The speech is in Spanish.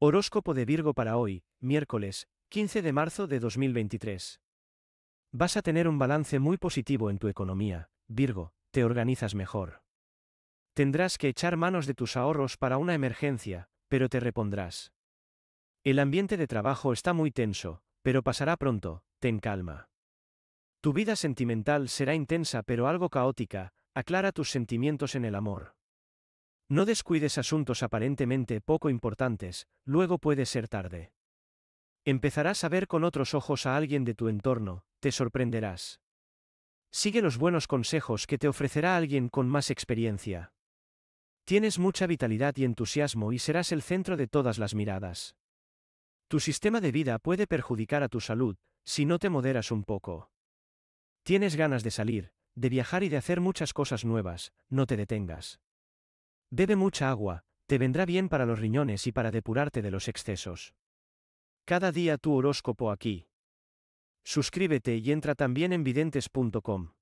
Horóscopo de Virgo para hoy, miércoles, 15 de marzo de 2023. Vas a tener un balance muy positivo en tu economía, Virgo, te organizas mejor. Tendrás que echar manos de tus ahorros para una emergencia, pero te repondrás. El ambiente de trabajo está muy tenso, pero pasará pronto, ten calma. Tu vida sentimental será intensa pero algo caótica, aclara tus sentimientos en el amor. No descuides asuntos aparentemente poco importantes, luego puede ser tarde. Empezarás a ver con otros ojos a alguien de tu entorno, te sorprenderás. Sigue los buenos consejos que te ofrecerá alguien con más experiencia. Tienes mucha vitalidad y entusiasmo y serás el centro de todas las miradas. Tu sistema de vida puede perjudicar a tu salud, si no te moderas un poco. Tienes ganas de salir, de viajar y de hacer muchas cosas nuevas, no te detengas. Bebe mucha agua, te vendrá bien para los riñones y para depurarte de los excesos. Cada día tu horóscopo aquí. Suscríbete y entra también en videntes.com.